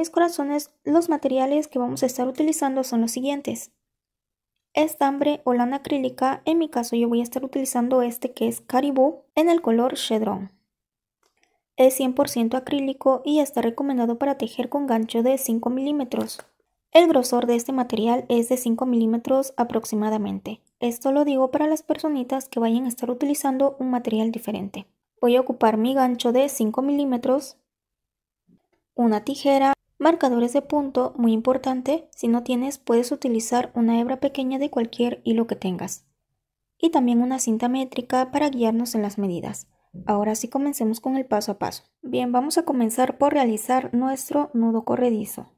mis corazones, los materiales que vamos a estar utilizando son los siguientes. Estambre o lana acrílica, en mi caso yo voy a estar utilizando este que es Caribou en el color Chedron. Es 100% acrílico y está recomendado para tejer con gancho de 5 milímetros. El grosor de este material es de 5 milímetros aproximadamente. Esto lo digo para las personitas que vayan a estar utilizando un material diferente. Voy a ocupar mi gancho de 5 milímetros, una tijera Marcadores de punto, muy importante, si no tienes puedes utilizar una hebra pequeña de cualquier hilo que tengas. Y también una cinta métrica para guiarnos en las medidas. Ahora sí comencemos con el paso a paso. Bien, vamos a comenzar por realizar nuestro nudo corredizo.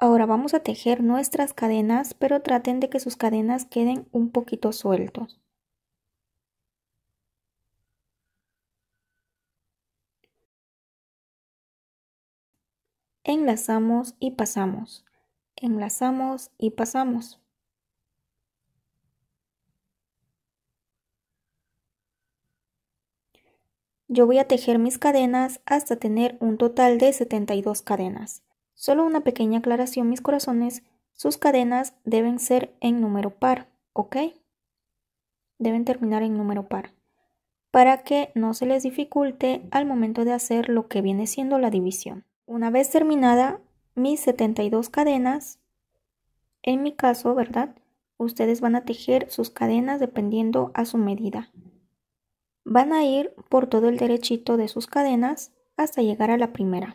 Ahora vamos a tejer nuestras cadenas, pero traten de que sus cadenas queden un poquito sueltos. Enlazamos y pasamos. Enlazamos y pasamos. Yo voy a tejer mis cadenas hasta tener un total de 72 cadenas. Solo una pequeña aclaración, mis corazones, sus cadenas deben ser en número par, ¿ok? Deben terminar en número par, para que no se les dificulte al momento de hacer lo que viene siendo la división. Una vez terminada mis 72 cadenas, en mi caso, ¿verdad? Ustedes van a tejer sus cadenas dependiendo a su medida. Van a ir por todo el derechito de sus cadenas hasta llegar a la primera.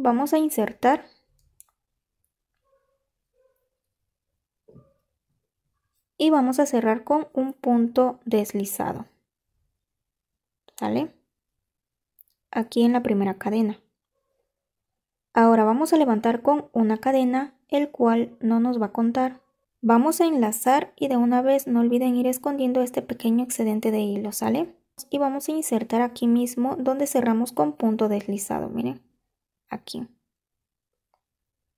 vamos a insertar y vamos a cerrar con un punto deslizado ¿sale? aquí en la primera cadena ahora vamos a levantar con una cadena el cual no nos va a contar vamos a enlazar y de una vez no olviden ir escondiendo este pequeño excedente de hilo ¿sale? y vamos a insertar aquí mismo donde cerramos con punto deslizado miren aquí.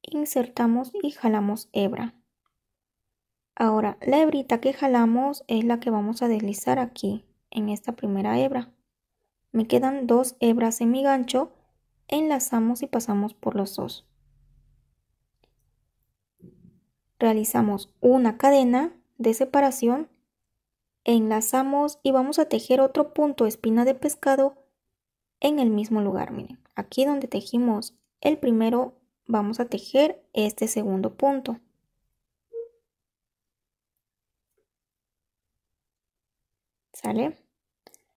Insertamos y jalamos hebra. Ahora, la hebrita que jalamos es la que vamos a deslizar aquí, en esta primera hebra. Me quedan dos hebras en mi gancho, enlazamos y pasamos por los dos. Realizamos una cadena de separación, enlazamos y vamos a tejer otro punto espina de pescado en el mismo lugar, miren aquí donde tejimos el primero vamos a tejer este segundo punto ¿sale?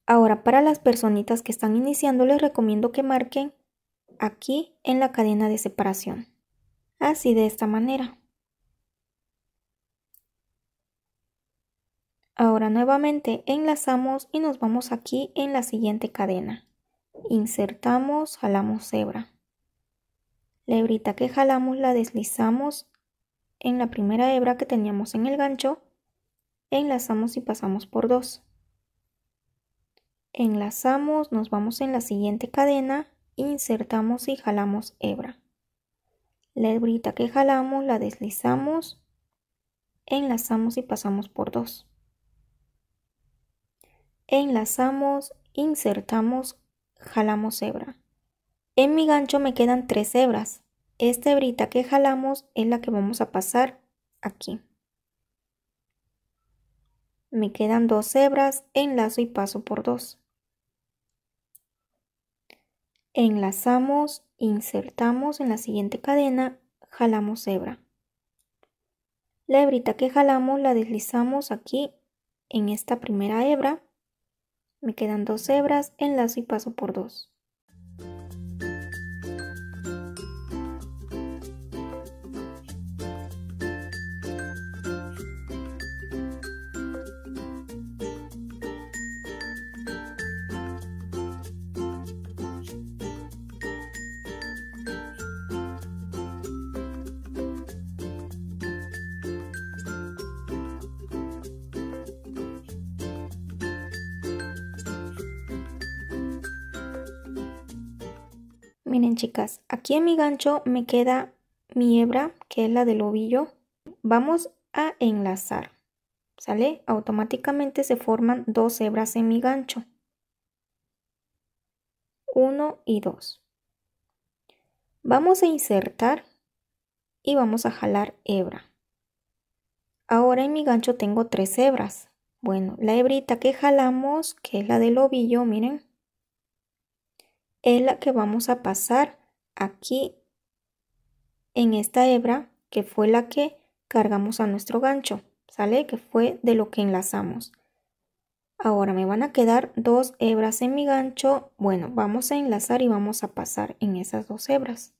ahora para las personitas que están iniciando les recomiendo que marquen aquí en la cadena de separación así de esta manera ahora nuevamente enlazamos y nos vamos aquí en la siguiente cadena insertamos, jalamos hebra. La hebrita que jalamos la deslizamos en la primera hebra que teníamos en el gancho, e enlazamos y pasamos por dos. Enlazamos, nos vamos en la siguiente cadena, insertamos y jalamos hebra. La hebrita que jalamos la deslizamos, enlazamos y pasamos por dos. Enlazamos, insertamos, jalamos hebra. En mi gancho me quedan tres hebras. Esta hebrita que jalamos es la que vamos a pasar aquí. Me quedan dos hebras, enlazo y paso por dos. Enlazamos, insertamos en la siguiente cadena, jalamos hebra. La hebrita que jalamos la deslizamos aquí en esta primera hebra me quedan dos hebras, enlazo y paso por dos. Miren chicas, aquí en mi gancho me queda mi hebra, que es la del ovillo. Vamos a enlazar. ¿Sale? Automáticamente se forman dos hebras en mi gancho. Uno y dos. Vamos a insertar y vamos a jalar hebra. Ahora en mi gancho tengo tres hebras. Bueno, la hebrita que jalamos, que es la del ovillo, miren, es la que vamos a pasar aquí en esta hebra que fue la que cargamos a nuestro gancho, ¿sale? Que fue de lo que enlazamos. Ahora me van a quedar dos hebras en mi gancho. Bueno, vamos a enlazar y vamos a pasar en esas dos hebras.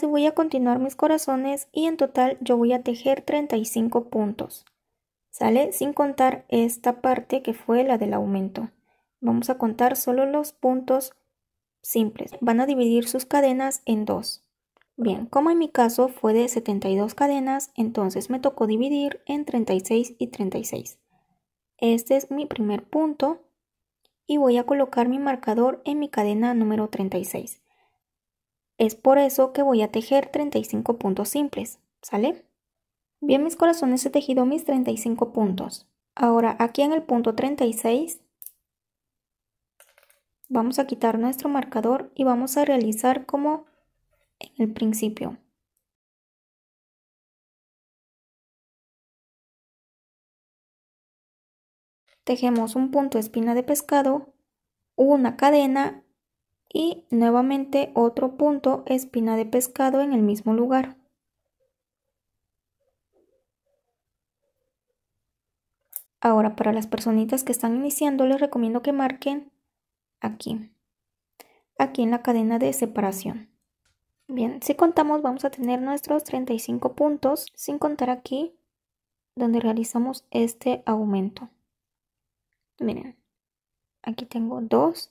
voy a continuar mis corazones y en total yo voy a tejer 35 puntos. ¿Sale? Sin contar esta parte que fue la del aumento. Vamos a contar solo los puntos simples. Van a dividir sus cadenas en dos. Bien, como en mi caso fue de 72 cadenas, entonces me tocó dividir en 36 y 36. Este es mi primer punto y voy a colocar mi marcador en mi cadena número 36. Es por eso que voy a tejer 35 puntos simples, ¿sale? Bien, mis corazones, he tejido mis 35 puntos. Ahora, aquí en el punto 36, vamos a quitar nuestro marcador y vamos a realizar como en el principio. Tejemos un punto espina de pescado, una cadena y nuevamente otro punto espina de pescado en el mismo lugar. Ahora para las personitas que están iniciando les recomiendo que marquen aquí, aquí en la cadena de separación. Bien, si contamos vamos a tener nuestros 35 puntos sin contar aquí donde realizamos este aumento. Miren, aquí tengo 2,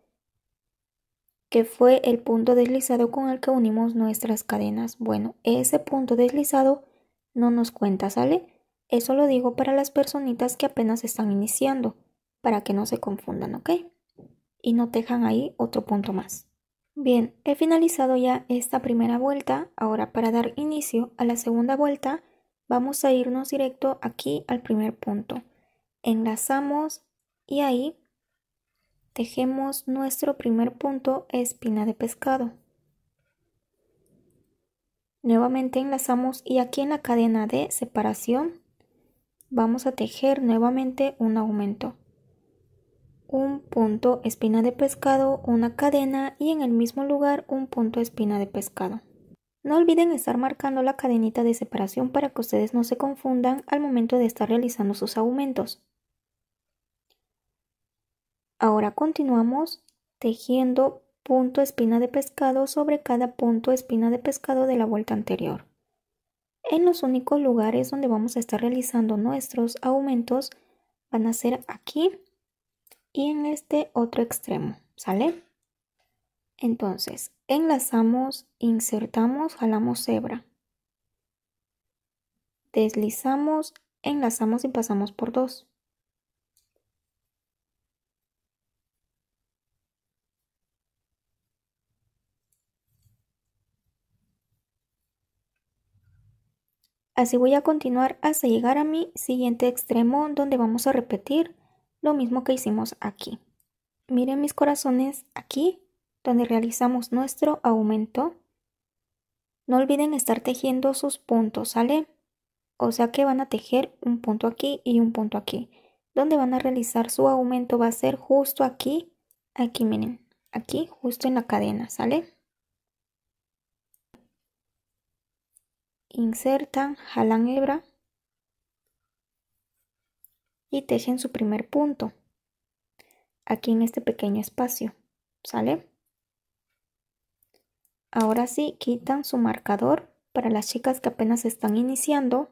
que fue el punto deslizado con el que unimos nuestras cadenas. Bueno, ese punto deslizado no nos cuenta, ¿sale? Eso lo digo para las personitas que apenas están iniciando, para que no se confundan, ¿ok? Y no dejan ahí otro punto más. Bien, he finalizado ya esta primera vuelta. Ahora para dar inicio a la segunda vuelta, vamos a irnos directo aquí al primer punto. Enlazamos y ahí Tejemos nuestro primer punto espina de pescado. Nuevamente enlazamos y aquí en la cadena de separación vamos a tejer nuevamente un aumento. Un punto espina de pescado, una cadena y en el mismo lugar un punto espina de pescado. No olviden estar marcando la cadenita de separación para que ustedes no se confundan al momento de estar realizando sus aumentos. Ahora continuamos tejiendo punto espina de pescado sobre cada punto espina de pescado de la vuelta anterior. En los únicos lugares donde vamos a estar realizando nuestros aumentos van a ser aquí y en este otro extremo, ¿sale? Entonces, enlazamos, insertamos, jalamos hebra. Deslizamos, enlazamos y pasamos por dos. Así voy a continuar hasta llegar a mi siguiente extremo donde vamos a repetir lo mismo que hicimos aquí. Miren mis corazones aquí donde realizamos nuestro aumento. No olviden estar tejiendo sus puntos, ¿sale? O sea que van a tejer un punto aquí y un punto aquí. Donde van a realizar su aumento va a ser justo aquí, aquí miren, aquí justo en la cadena, ¿sale? insertan, jalan hebra y tejen su primer punto aquí en este pequeño espacio, ¿sale? Ahora sí, quitan su marcador para las chicas que apenas están iniciando.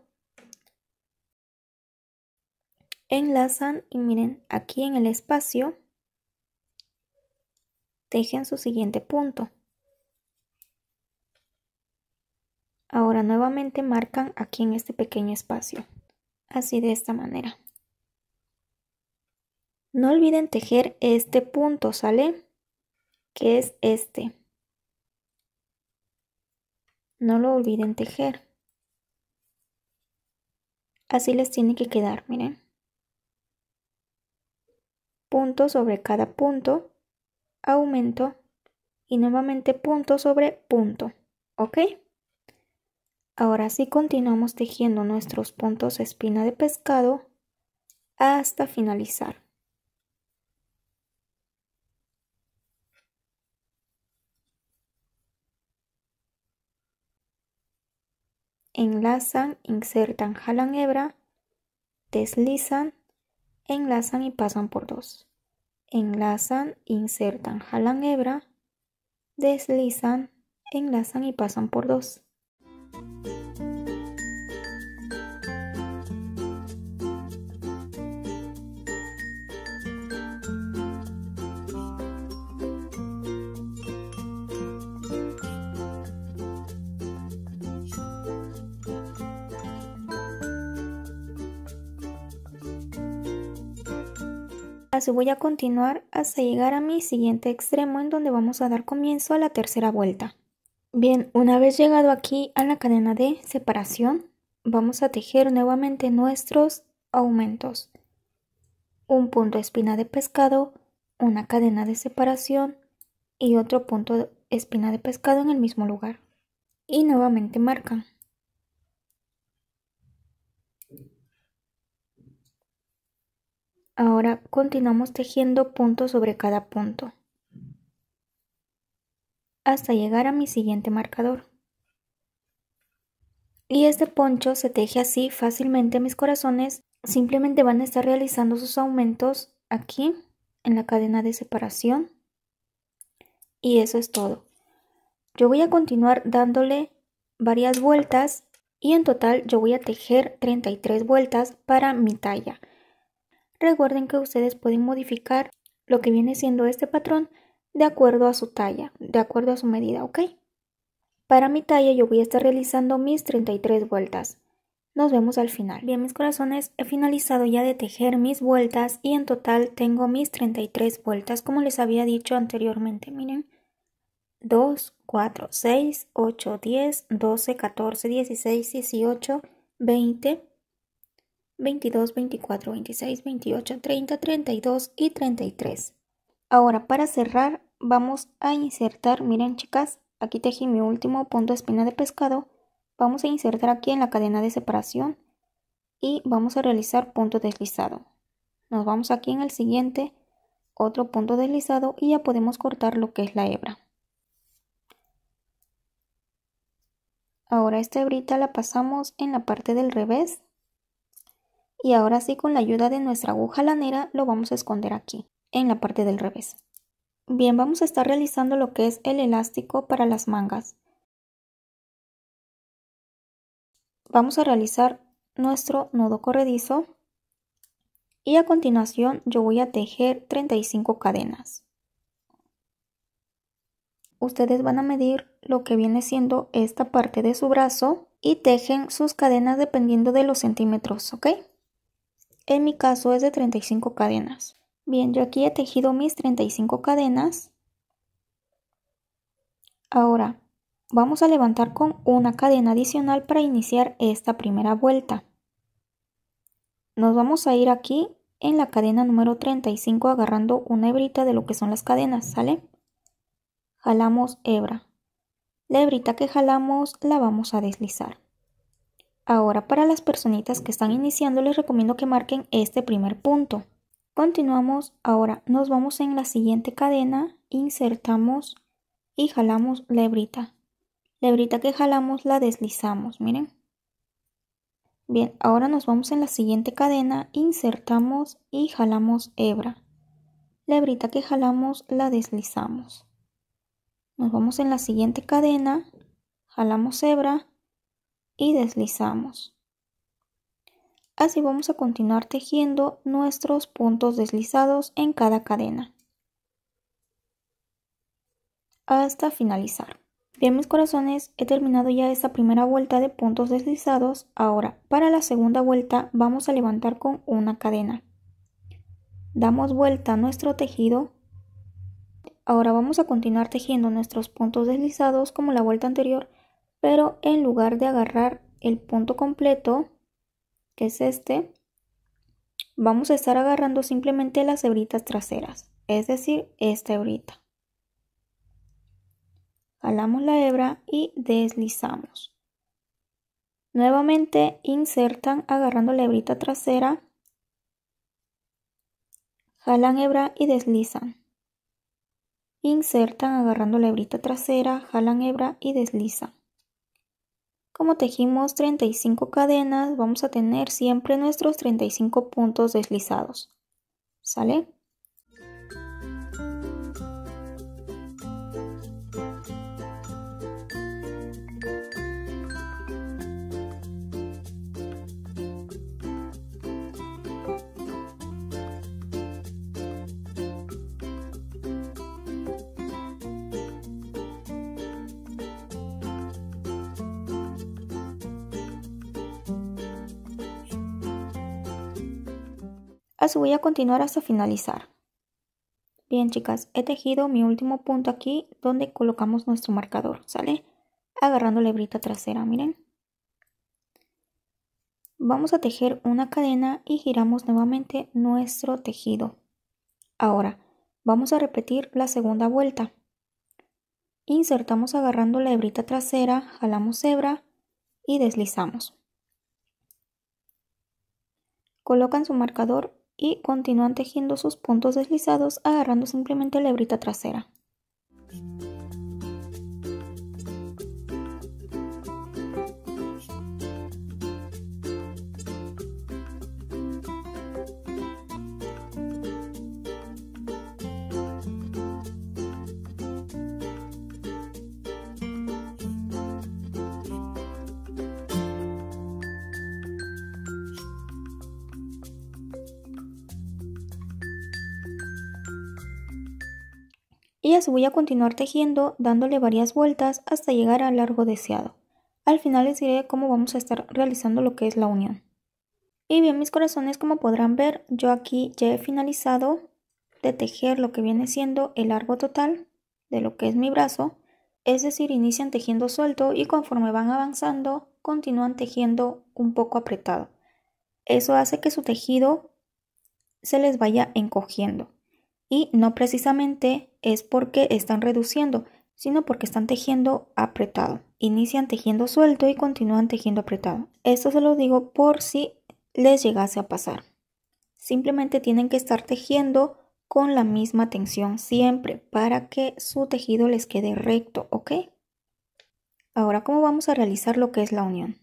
Enlazan y miren, aquí en el espacio tejen su siguiente punto. Ahora nuevamente marcan aquí en este pequeño espacio, así de esta manera. No olviden tejer este punto, ¿sale? Que es este. No lo olviden tejer. Así les tiene que quedar, miren. Punto sobre cada punto, aumento y nuevamente punto sobre punto, ¿ok? Ahora sí continuamos tejiendo nuestros puntos espina de pescado hasta finalizar. Enlazan, insertan, jalan hebra, deslizan, enlazan y pasan por dos. Enlazan, insertan, jalan hebra, deslizan, enlazan y pasan por dos. Así voy a continuar hasta llegar a mi siguiente extremo en donde vamos a dar comienzo a la tercera vuelta. Bien, una vez llegado aquí a la cadena de separación, vamos a tejer nuevamente nuestros aumentos. Un punto espina de pescado, una cadena de separación y otro punto espina de pescado en el mismo lugar. Y nuevamente marcan. Ahora continuamos tejiendo punto sobre cada punto hasta llegar a mi siguiente marcador. Y este poncho se teje así fácilmente mis corazones, simplemente van a estar realizando sus aumentos aquí en la cadena de separación. Y eso es todo. Yo voy a continuar dándole varias vueltas y en total yo voy a tejer 33 vueltas para mi talla. Recuerden que ustedes pueden modificar lo que viene siendo este patrón de acuerdo a su talla, de acuerdo a su medida, ¿ok? Para mi talla yo voy a estar realizando mis 33 vueltas. Nos vemos al final. Bien, mis corazones, he finalizado ya de tejer mis vueltas y en total tengo mis 33 vueltas, como les había dicho anteriormente, miren. 2, 4, 6, 8, 10, 12, 14, 16, 18, 20, 22, 24, 26, 28, 30, 32 y 33. Ahora para cerrar vamos a insertar, miren chicas, aquí tejí mi último punto de espina de pescado. Vamos a insertar aquí en la cadena de separación y vamos a realizar punto deslizado. Nos vamos aquí en el siguiente, otro punto deslizado y ya podemos cortar lo que es la hebra. Ahora esta hebrita la pasamos en la parte del revés. Y ahora sí con la ayuda de nuestra aguja lanera lo vamos a esconder aquí en la parte del revés. Bien, vamos a estar realizando lo que es el elástico para las mangas. Vamos a realizar nuestro nudo corredizo y a continuación yo voy a tejer 35 cadenas. Ustedes van a medir lo que viene siendo esta parte de su brazo y tejen sus cadenas dependiendo de los centímetros, ¿ok? En mi caso es de 35 cadenas. Bien, yo aquí he tejido mis 35 cadenas. Ahora vamos a levantar con una cadena adicional para iniciar esta primera vuelta. Nos vamos a ir aquí en la cadena número 35 agarrando una hebrita de lo que son las cadenas, ¿sale? Jalamos hebra. La hebrita que jalamos la vamos a deslizar. Ahora para las personitas que están iniciando les recomiendo que marquen este primer punto. Continuamos ahora, nos vamos en la siguiente cadena, insertamos y jalamos la hebrita. La hebrita que jalamos la deslizamos, miren. Bien, ahora nos vamos en la siguiente cadena, insertamos y jalamos hebra. La hebrita que jalamos la deslizamos. Nos vamos en la siguiente cadena, jalamos hebra y deslizamos. Así vamos a continuar tejiendo nuestros puntos deslizados en cada cadena. Hasta finalizar. Bien, mis corazones, he terminado ya esta primera vuelta de puntos deslizados. Ahora, para la segunda vuelta vamos a levantar con una cadena. Damos vuelta a nuestro tejido. Ahora vamos a continuar tejiendo nuestros puntos deslizados como la vuelta anterior, pero en lugar de agarrar el punto completo, que es este, vamos a estar agarrando simplemente las hebritas traseras, es decir, esta hebrita. Jalamos la hebra y deslizamos. Nuevamente insertan agarrando la hebrita trasera, jalan hebra y deslizan. Insertan agarrando la hebrita trasera, jalan hebra y deslizan. Como tejimos 35 cadenas, vamos a tener siempre nuestros 35 puntos deslizados. ¿Sale? Así voy a continuar hasta finalizar. Bien chicas, he tejido mi último punto aquí donde colocamos nuestro marcador, ¿sale? Agarrando la hebrita trasera, miren. Vamos a tejer una cadena y giramos nuevamente nuestro tejido. Ahora, vamos a repetir la segunda vuelta. Insertamos agarrando la hebrita trasera, jalamos hebra y deslizamos. Colocan su marcador y continúan tejiendo sus puntos deslizados agarrando simplemente la hebra trasera. y así voy a continuar tejiendo dándole varias vueltas hasta llegar al largo deseado. Al final les diré cómo vamos a estar realizando lo que es la unión. Y bien mis corazones, como podrán ver, yo aquí ya he finalizado de tejer lo que viene siendo el largo total de lo que es mi brazo, es decir, inician tejiendo suelto y conforme van avanzando continúan tejiendo un poco apretado. Eso hace que su tejido se les vaya encogiendo y no precisamente es porque están reduciendo, sino porque están tejiendo apretado. Inician tejiendo suelto y continúan tejiendo apretado. Esto se lo digo por si les llegase a pasar. Simplemente tienen que estar tejiendo con la misma tensión siempre para que su tejido les quede recto, ¿ok? Ahora, ¿cómo vamos a realizar lo que es la unión?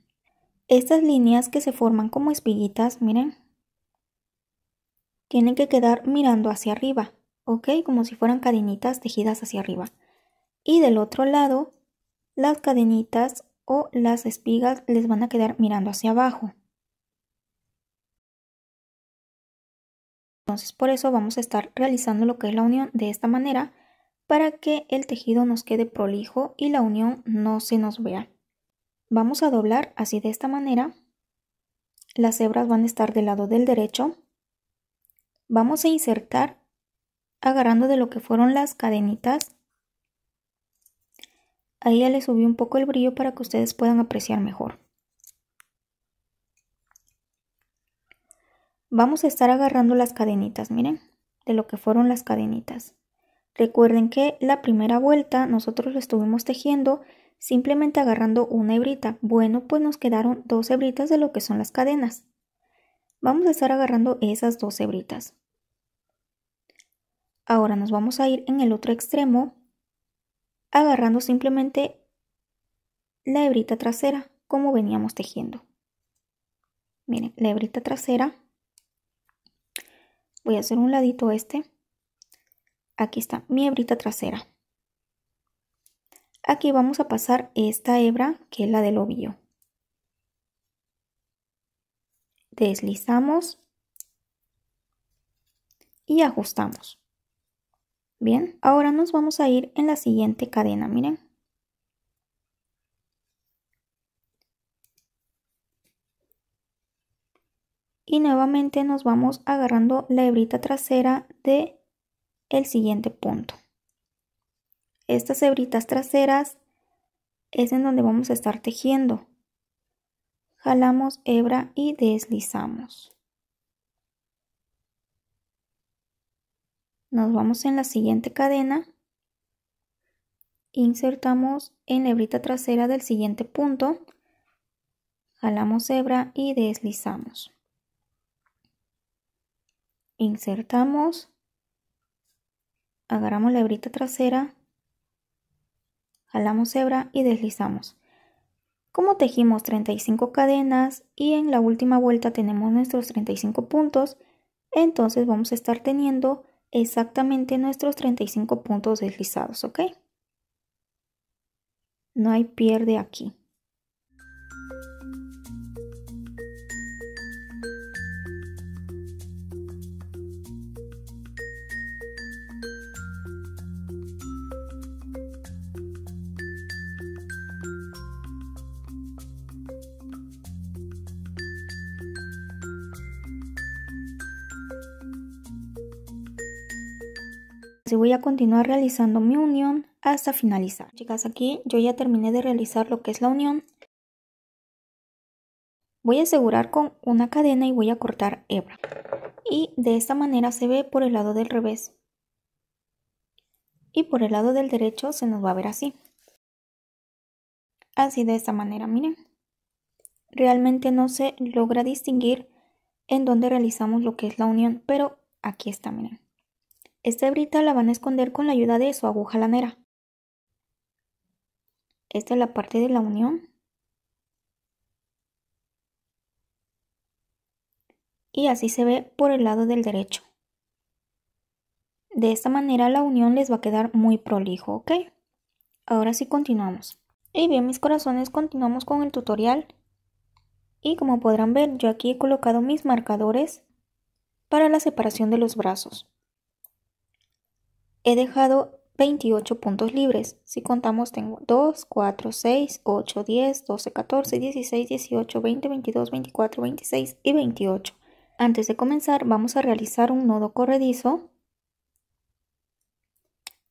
Estas líneas que se forman como espiguitas, miren, tienen que quedar mirando hacia arriba. ¿ok? Como si fueran cadenitas tejidas hacia arriba. Y del otro lado, las cadenitas o las espigas les van a quedar mirando hacia abajo. Entonces por eso vamos a estar realizando lo que es la unión de esta manera para que el tejido nos quede prolijo y la unión no se nos vea. Vamos a doblar así de esta manera. Las hebras van a estar del lado del derecho. Vamos a insertar agarrando de lo que fueron las cadenitas. Ahí ya le subí un poco el brillo para que ustedes puedan apreciar mejor. Vamos a estar agarrando las cadenitas, miren, de lo que fueron las cadenitas. Recuerden que la primera vuelta nosotros lo estuvimos tejiendo simplemente agarrando una hebrita. Bueno, pues nos quedaron dos hebritas de lo que son las cadenas. Vamos a estar agarrando esas dos hebritas. Ahora nos vamos a ir en el otro extremo agarrando simplemente la hebrita trasera como veníamos tejiendo. Miren, la hebrita trasera. Voy a hacer un ladito este. Aquí está mi hebrita trasera. Aquí vamos a pasar esta hebra que es la del ovillo. Deslizamos y ajustamos. Bien, ahora nos vamos a ir en la siguiente cadena, miren. Y nuevamente nos vamos agarrando la hebrita trasera de el siguiente punto. Estas hebritas traseras es en donde vamos a estar tejiendo. Jalamos hebra y deslizamos. Nos vamos en la siguiente cadena. Insertamos en la hebrita trasera del siguiente punto. Jalamos hebra y deslizamos. Insertamos. Agarramos la hebrita trasera. Jalamos hebra y deslizamos. Como tejimos 35 cadenas y en la última vuelta tenemos nuestros 35 puntos, entonces vamos a estar teniendo exactamente nuestros 35 puntos deslizados, ¿ok? No hay pierde aquí. voy a continuar realizando mi unión hasta finalizar. llegas aquí yo ya terminé de realizar lo que es la unión. Voy a asegurar con una cadena y voy a cortar hebra. Y de esta manera se ve por el lado del revés. Y por el lado del derecho se nos va a ver así. Así de esta manera, miren. Realmente no se logra distinguir en dónde realizamos lo que es la unión, pero aquí está, miren. Esta hebrita la van a esconder con la ayuda de su aguja lanera. Esta es la parte de la unión. Y así se ve por el lado del derecho. De esta manera la unión les va a quedar muy prolijo, ¿ok? Ahora sí continuamos. Y bien mis corazones, continuamos con el tutorial. Y como podrán ver, yo aquí he colocado mis marcadores para la separación de los brazos he dejado 28 puntos libres. Si contamos, tengo 2, 4, 6, 8, 10, 12, 14, 16, 18, 20, 22, 24, 26 y 28. Antes de comenzar, vamos a realizar un nodo corredizo.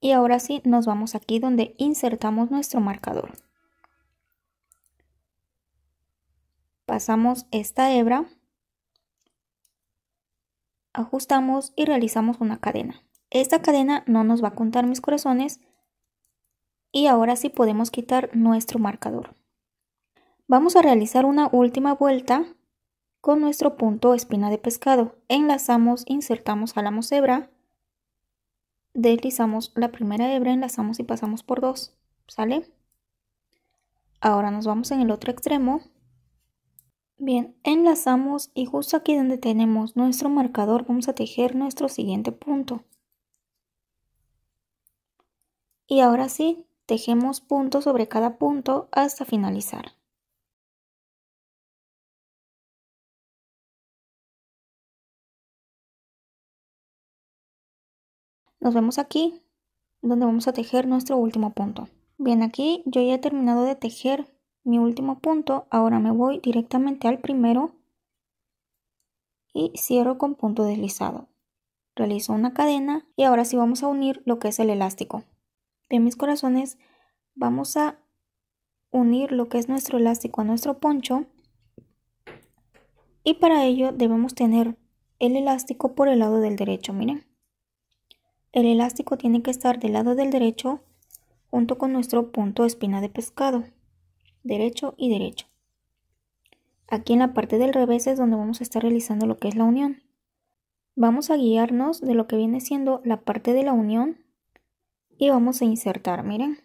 Y ahora sí, nos vamos aquí donde insertamos nuestro marcador. Pasamos esta hebra, ajustamos y realizamos una cadena. Esta cadena no nos va a contar mis corazones y ahora sí podemos quitar nuestro marcador. Vamos a realizar una última vuelta con nuestro punto espina de pescado. Enlazamos, insertamos, la hebra, deslizamos la primera hebra, enlazamos y pasamos por dos. ¿Sale? Ahora nos vamos en el otro extremo. Bien, enlazamos y justo aquí donde tenemos nuestro marcador vamos a tejer nuestro siguiente punto. Y ahora sí, tejemos punto sobre cada punto hasta finalizar. Nos vemos aquí, donde vamos a tejer nuestro último punto. Bien, aquí yo ya he terminado de tejer mi último punto, ahora me voy directamente al primero y cierro con punto deslizado. Realizo una cadena y ahora sí vamos a unir lo que es el elástico de mis corazones, vamos a unir lo que es nuestro elástico a nuestro poncho y para ello debemos tener el elástico por el lado del derecho, miren. El elástico tiene que estar del lado del derecho junto con nuestro punto espina de pescado, derecho y derecho. Aquí en la parte del revés es donde vamos a estar realizando lo que es la unión. Vamos a guiarnos de lo que viene siendo la parte de la unión y vamos a insertar, miren.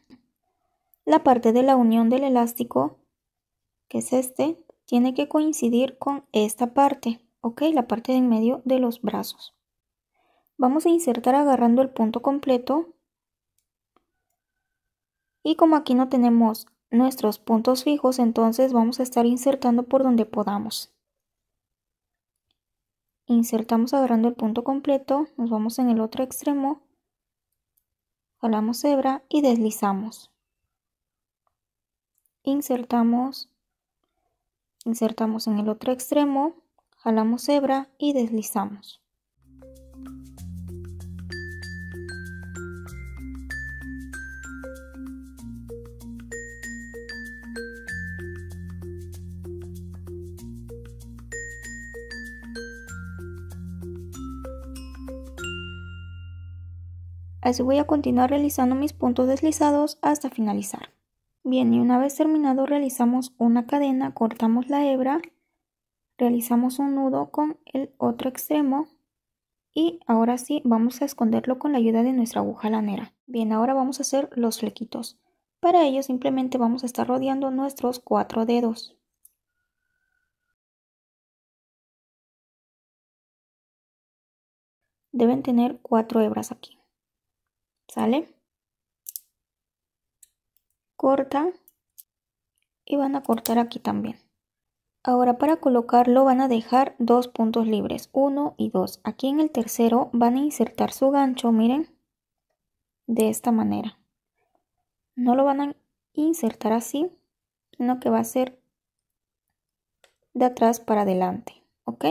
La parte de la unión del elástico, que es este, tiene que coincidir con esta parte, ok, la parte de en medio de los brazos. Vamos a insertar agarrando el punto completo. Y como aquí no tenemos nuestros puntos fijos, entonces vamos a estar insertando por donde podamos. Insertamos agarrando el punto completo, nos vamos en el otro extremo jalamos hebra y deslizamos. Insertamos, insertamos en el otro extremo, jalamos hebra y deslizamos. Así voy a continuar realizando mis puntos deslizados hasta finalizar. Bien, y una vez terminado realizamos una cadena, cortamos la hebra, realizamos un nudo con el otro extremo y ahora sí vamos a esconderlo con la ayuda de nuestra aguja lanera. Bien, ahora vamos a hacer los flequitos. Para ello simplemente vamos a estar rodeando nuestros cuatro dedos. Deben tener cuatro hebras aquí. ¿Sale? Corta. Y van a cortar aquí también. Ahora para colocarlo van a dejar dos puntos libres, uno y dos. Aquí en el tercero van a insertar su gancho, miren, de esta manera. No lo van a insertar así, sino que va a ser de atrás para adelante, ¿ok?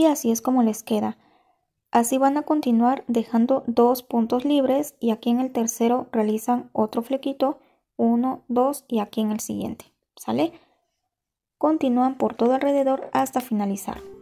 y así es como les queda. Así van a continuar dejando dos puntos libres y aquí en el tercero realizan otro flequito, 1, 2 y aquí en el siguiente, ¿sale? Continúan por todo alrededor hasta finalizar.